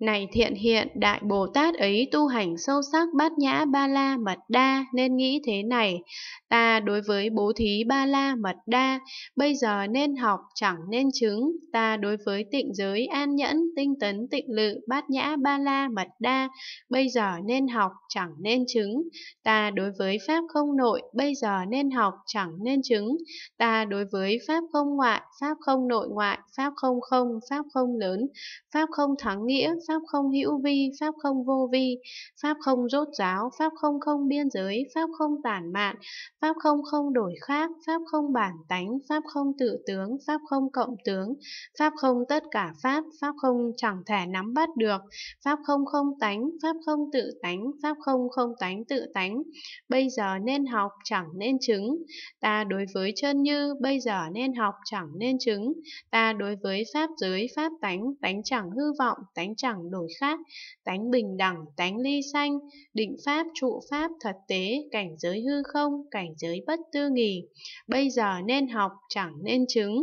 Này thiện hiện, Đại Bồ Tát ấy tu hành sâu sắc bát nhã ba la mật đa nên nghĩ thế này, ta đối với bố thí ba la mật đa, bây giờ nên học chẳng nên chứng, ta đối với tịnh giới an nhẫn, tinh tấn tịnh lự bát nhã ba la mật đa, bây giờ nên học chẳng nên chứng, ta đối với pháp không nội, bây giờ nên học chẳng nên chứng, ta đối với pháp không ngoại, pháp không nội ngoại, pháp không không, pháp không lớn, pháp không thắng nghĩa, pháp không hữu vi, pháp không vô vi, pháp không rốt ráo, pháp không không biên giới, pháp không tản mạn, pháp không không đổi khác, pháp không bản tánh, pháp không tự tướng, pháp không cộng tướng, pháp không tất cả pháp, pháp không chẳng thể nắm bắt được, pháp không không tánh, pháp không tự tánh, pháp không không tánh tự tánh. Bây giờ nên học chẳng nên chứng, ta đối với chân như bây giờ nên học chẳng nên chứng, ta đối với pháp giới pháp tánh, tánh chẳng hư vọng, tánh chẳng chẳng đổi khác, tánh bình đẳng, tánh ly sanh, định pháp, trụ pháp, thật tế, cảnh giới hư không, cảnh giới bất tư nghì. Bây giờ nên học, chẳng nên chứng.